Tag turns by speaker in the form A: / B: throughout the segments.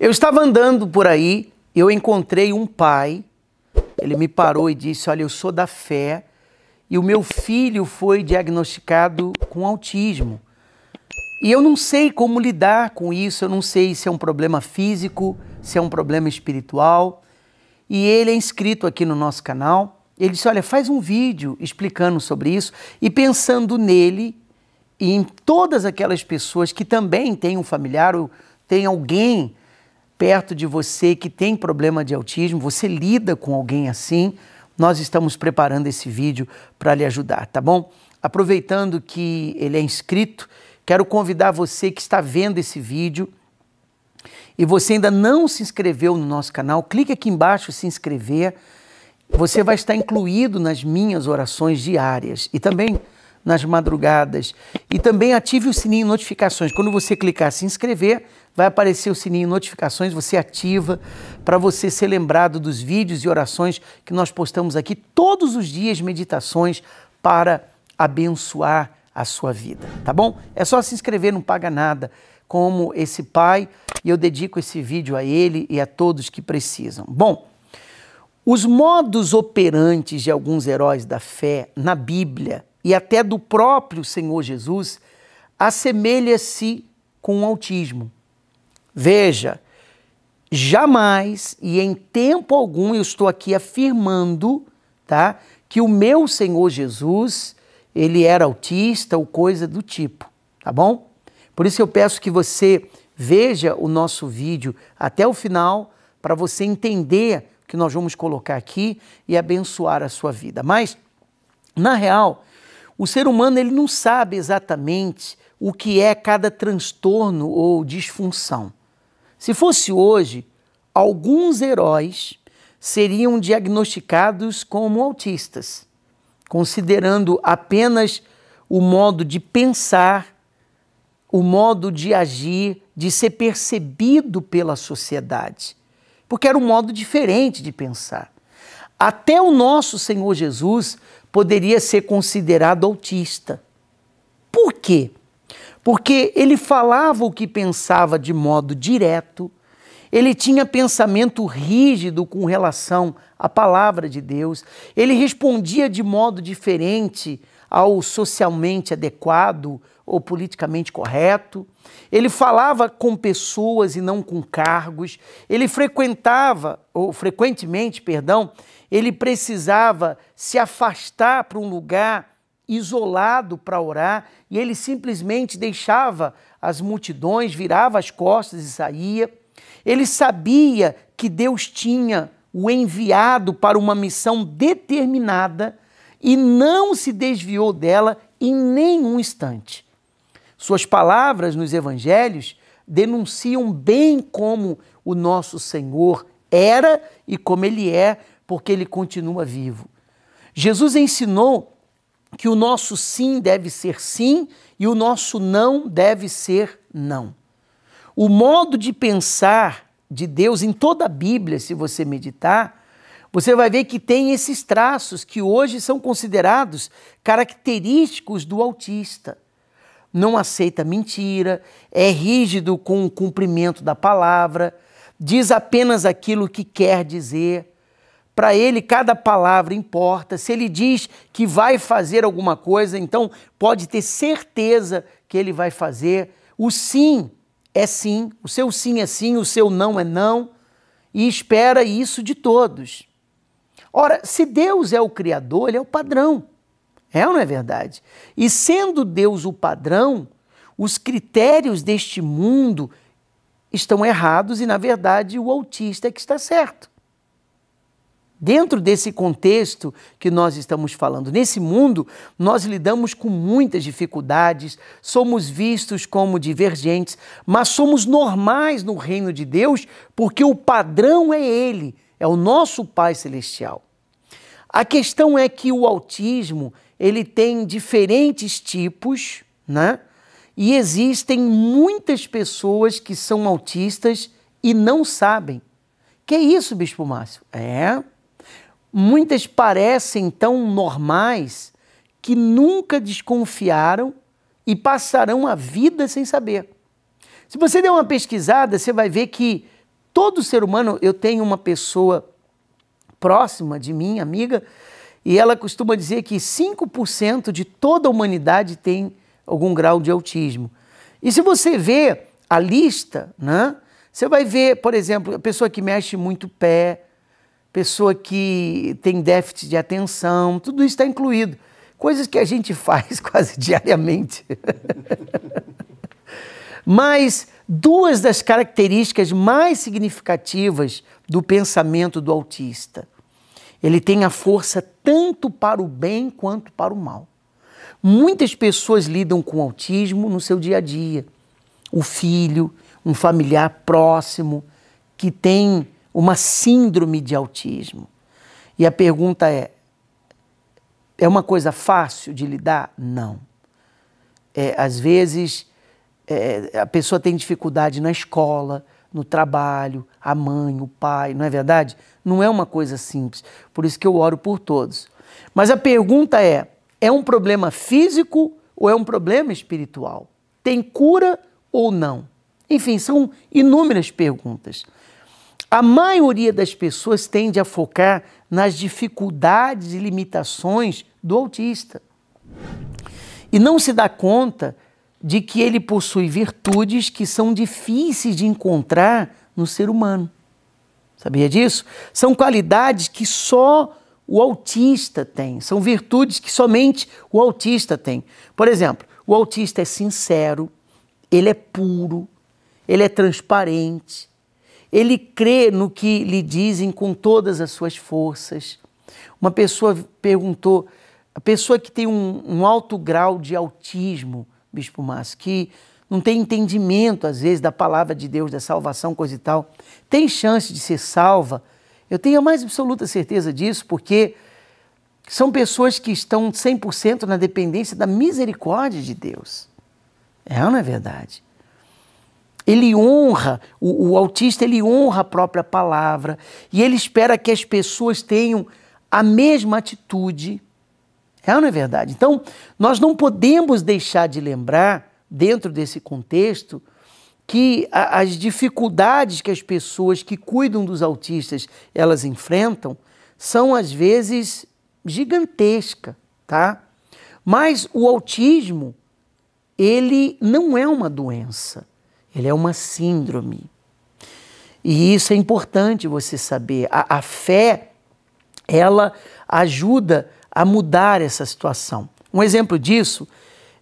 A: Eu estava andando por aí, eu encontrei um pai, ele me parou e disse: Olha, eu sou da fé e o meu filho foi diagnosticado com autismo. E eu não sei como lidar com isso, eu não sei se é um problema físico, se é um problema espiritual. E ele é inscrito aqui no nosso canal. Ele disse: Olha, faz um vídeo explicando sobre isso e pensando nele e em todas aquelas pessoas que também têm um familiar ou têm alguém perto de você que tem problema de autismo, você lida com alguém assim, nós estamos preparando esse vídeo para lhe ajudar, tá bom? Aproveitando que ele é inscrito, quero convidar você que está vendo esse vídeo e você ainda não se inscreveu no nosso canal, clique aqui embaixo se inscrever. Você vai estar incluído nas minhas orações diárias e também nas madrugadas. E também ative o sininho notificações. Quando você clicar se inscrever, vai aparecer o sininho notificações, você ativa para você ser lembrado dos vídeos e orações que nós postamos aqui todos os dias, meditações para abençoar a sua vida, tá bom? É só se inscrever, não paga nada. Como esse pai, e eu dedico esse vídeo a ele e a todos que precisam. Bom, os modos operantes de alguns heróis da fé na Bíblia e até do próprio Senhor Jesus assemelha-se com o autismo. Veja, jamais e em tempo algum eu estou aqui afirmando, tá, que o meu Senhor Jesus, ele era autista ou coisa do tipo, tá bom? Por isso eu peço que você veja o nosso vídeo até o final para você entender o que nós vamos colocar aqui e abençoar a sua vida. Mas na real, o ser humano ele não sabe exatamente o que é cada transtorno ou disfunção. Se fosse hoje, alguns heróis seriam diagnosticados como autistas, considerando apenas o modo de pensar, o modo de agir, de ser percebido pela sociedade, porque era um modo diferente de pensar. Até o nosso Senhor Jesus poderia ser considerado autista. Por quê? Porque ele falava o que pensava de modo direto, ele tinha pensamento rígido com relação à palavra de Deus, ele respondia de modo diferente ao socialmente adequado ou politicamente correto. Ele falava com pessoas e não com cargos. Ele frequentava, ou frequentemente, perdão, ele precisava se afastar para um lugar isolado para orar e ele simplesmente deixava as multidões, virava as costas e saía. Ele sabia que Deus tinha o enviado para uma missão determinada e não se desviou dela em nenhum instante. Suas palavras nos evangelhos denunciam bem como o nosso Senhor era e como ele é, porque ele continua vivo. Jesus ensinou que o nosso sim deve ser sim e o nosso não deve ser não. O modo de pensar de Deus em toda a Bíblia, se você meditar, você vai ver que tem esses traços que hoje são considerados característicos do autista. Não aceita mentira, é rígido com o cumprimento da palavra, diz apenas aquilo que quer dizer. Para ele, cada palavra importa. Se ele diz que vai fazer alguma coisa, então pode ter certeza que ele vai fazer. O sim é sim, o seu sim é sim, o seu não é não. E espera isso de todos. Ora, se Deus é o Criador, Ele é o padrão. É ou não é verdade? E sendo Deus o padrão, os critérios deste mundo estão errados e, na verdade, o autista é que está certo. Dentro desse contexto que nós estamos falando, nesse mundo, nós lidamos com muitas dificuldades, somos vistos como divergentes, mas somos normais no reino de Deus porque o padrão é Ele é o nosso Pai Celestial. A questão é que o autismo ele tem diferentes tipos, né? E existem muitas pessoas que são autistas e não sabem. Que é isso, Bispo Márcio? É. Muitas parecem tão normais que nunca desconfiaram e passarão a vida sem saber. Se você der uma pesquisada, você vai ver que Todo ser humano, eu tenho uma pessoa próxima de mim, amiga, e ela costuma dizer que 5% de toda a humanidade tem algum grau de autismo. E se você vê a lista, né, você vai ver, por exemplo, a pessoa que mexe muito o pé, pessoa que tem déficit de atenção, tudo isso está incluído. Coisas que a gente faz quase diariamente. Mas duas das características mais significativas do pensamento do autista. Ele tem a força tanto para o bem quanto para o mal. Muitas pessoas lidam com autismo no seu dia a dia. O filho, um familiar próximo que tem uma síndrome de autismo. E a pergunta é: é uma coisa fácil de lidar? Não. É, às vezes é, a pessoa tem dificuldade na escola, no trabalho, a mãe, o pai, não é verdade? Não é uma coisa simples. Por isso que eu oro por todos. Mas a pergunta é: é um problema físico ou é um problema espiritual? Tem cura ou não? Enfim, são inúmeras perguntas. A maioria das pessoas tende a focar nas dificuldades e limitações do autista. E não se dá conta de que ele possui virtudes que são difíceis de encontrar no ser humano. Sabia disso? São qualidades que só o autista tem, são virtudes que somente o autista tem. Por exemplo, o autista é sincero, ele é puro, ele é transparente, ele crê no que lhe dizem com todas as suas forças. Uma pessoa perguntou, a pessoa que tem um, um alto grau de autismo, Bispo Márcio, que não tem entendimento, às vezes, da palavra de Deus, da salvação, coisa e tal, tem chance de ser salva. Eu tenho a mais absoluta certeza disso, porque são pessoas que estão 100% na dependência da misericórdia de Deus. É ou não é verdade? Ele honra, o, o autista, ele honra a própria palavra e ele espera que as pessoas tenham a mesma atitude é ou não é verdade? Então, nós não podemos deixar de lembrar, dentro desse contexto, que a, as dificuldades que as pessoas que cuidam dos autistas elas enfrentam são às vezes gigantesca, tá? Mas o autismo ele não é uma doença, ele é uma síndrome. E isso é importante você saber. A, a fé ela ajuda a mudar essa situação. Um exemplo disso,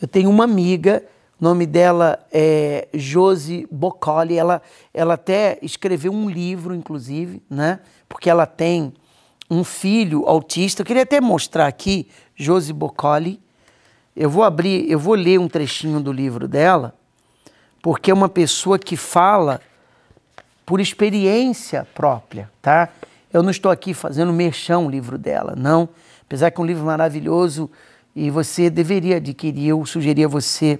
A: eu tenho uma amiga, o nome dela é Josi Boccoli, ela, ela até escreveu um livro, inclusive, né? Porque ela tem um filho autista. Eu queria até mostrar aqui, Josi Boccoli. Eu vou abrir, eu vou ler um trechinho do livro dela, porque é uma pessoa que fala por experiência própria, tá? Eu não estou aqui fazendo mexão o livro dela, não. Apesar que é um livro maravilhoso e você deveria adquirir, eu sugeria você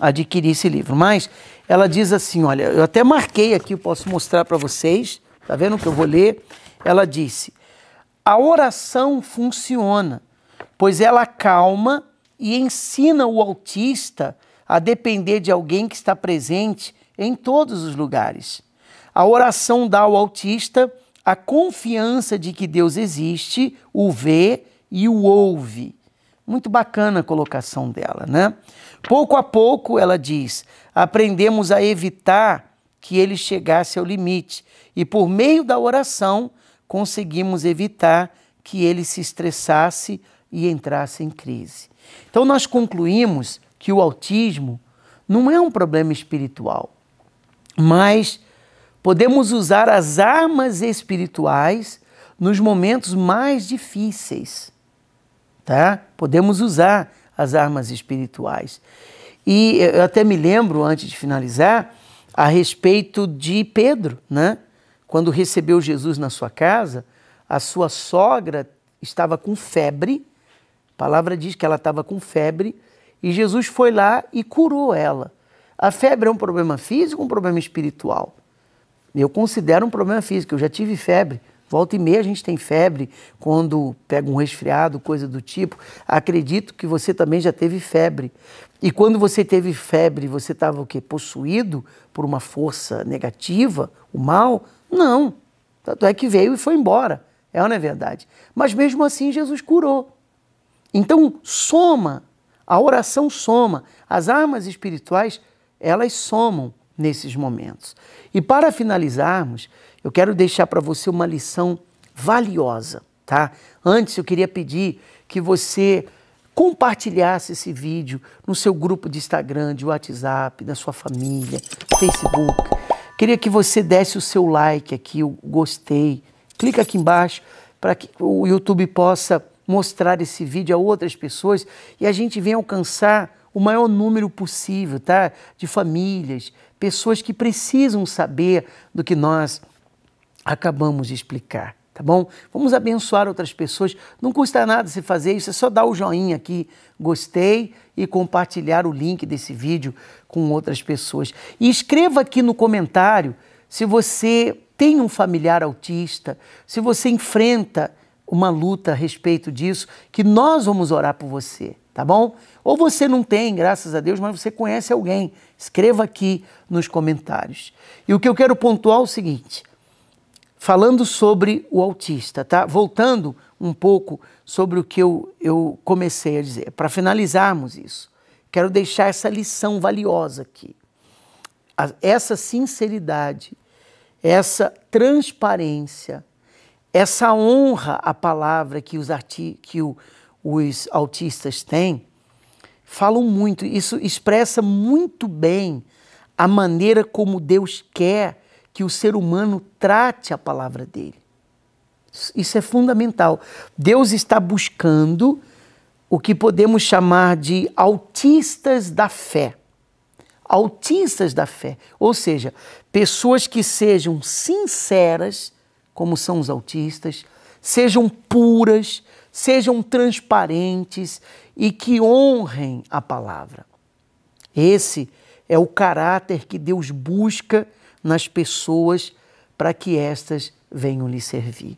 A: adquirir esse livro. Mas ela diz assim, olha, eu até marquei aqui, eu posso mostrar para vocês, tá vendo que eu vou ler? Ela disse: "A oração funciona, pois ela calma e ensina o autista a depender de alguém que está presente em todos os lugares. A oração dá ao autista a confiança de que Deus existe, o vê e o ouve. Muito bacana a colocação dela, né? Pouco a pouco, ela diz, aprendemos a evitar que ele chegasse ao limite e, por meio da oração, conseguimos evitar que ele se estressasse e entrasse em crise. Então, nós concluímos que o autismo não é um problema espiritual, mas podemos usar as armas espirituais nos momentos mais difíceis tá? Podemos usar as armas espirituais. E eu até me lembro, antes de finalizar, a respeito de Pedro, né? Quando recebeu Jesus na sua casa, a sua sogra estava com febre, a palavra diz que ela estava com febre, e Jesus foi lá e curou ela. A febre é um problema físico ou um problema espiritual? Eu considero um problema físico, eu já tive febre, Volta e meia a gente tem febre quando pega um resfriado, coisa do tipo. Acredito que você também já teve febre. E quando você teve febre, você estava o quê? Possuído por uma força negativa, o mal? Não. Tanto é que veio e foi embora. É ou não é verdade? Mas mesmo assim Jesus curou. Então soma, a oração soma, as armas espirituais, elas somam nesses momentos. E para finalizarmos, eu quero deixar para você uma lição valiosa, tá? Antes eu queria pedir que você compartilhasse esse vídeo no seu grupo de Instagram, de WhatsApp, da sua família, Facebook. Queria que você desse o seu like aqui, o gostei. Clica aqui embaixo para que o YouTube possa mostrar esse vídeo a outras pessoas e a gente venha alcançar o maior número possível, tá? De famílias, pessoas que precisam saber do que nós acabamos de explicar, tá bom? Vamos abençoar outras pessoas. Não custa nada você fazer isso, é só dar o joinha aqui, gostei, e compartilhar o link desse vídeo com outras pessoas. E escreva aqui no comentário se você tem um familiar autista, se você enfrenta uma luta a respeito disso, que nós vamos orar por você, tá bom? Ou você não tem, graças a Deus, mas você conhece alguém. Escreva aqui nos comentários. E o que eu quero pontuar é o seguinte: falando sobre o autista, tá? Voltando um pouco sobre o que eu, eu comecei a dizer. Para finalizarmos isso, quero deixar essa lição valiosa aqui. Essa sinceridade, essa transparência, essa honra à palavra que os, arti que o, os autistas têm, falam muito, isso expressa muito bem a maneira como Deus quer que o ser humano trate a palavra dele. Isso é fundamental. Deus está buscando o que podemos chamar de autistas da fé. Autistas da fé, ou seja, pessoas que sejam sinceras, como são os autistas, sejam puras, sejam transparentes e que honrem a palavra. Esse é o caráter que Deus busca nas pessoas para que estas venham lhe servir.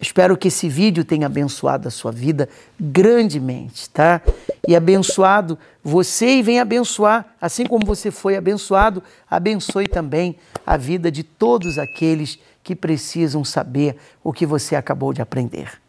A: Espero que esse vídeo tenha abençoado a sua vida grandemente, tá? E abençoado você e venha abençoar, assim como você foi abençoado, abençoe também a vida de todos aqueles que precisam saber o que você acabou de aprender.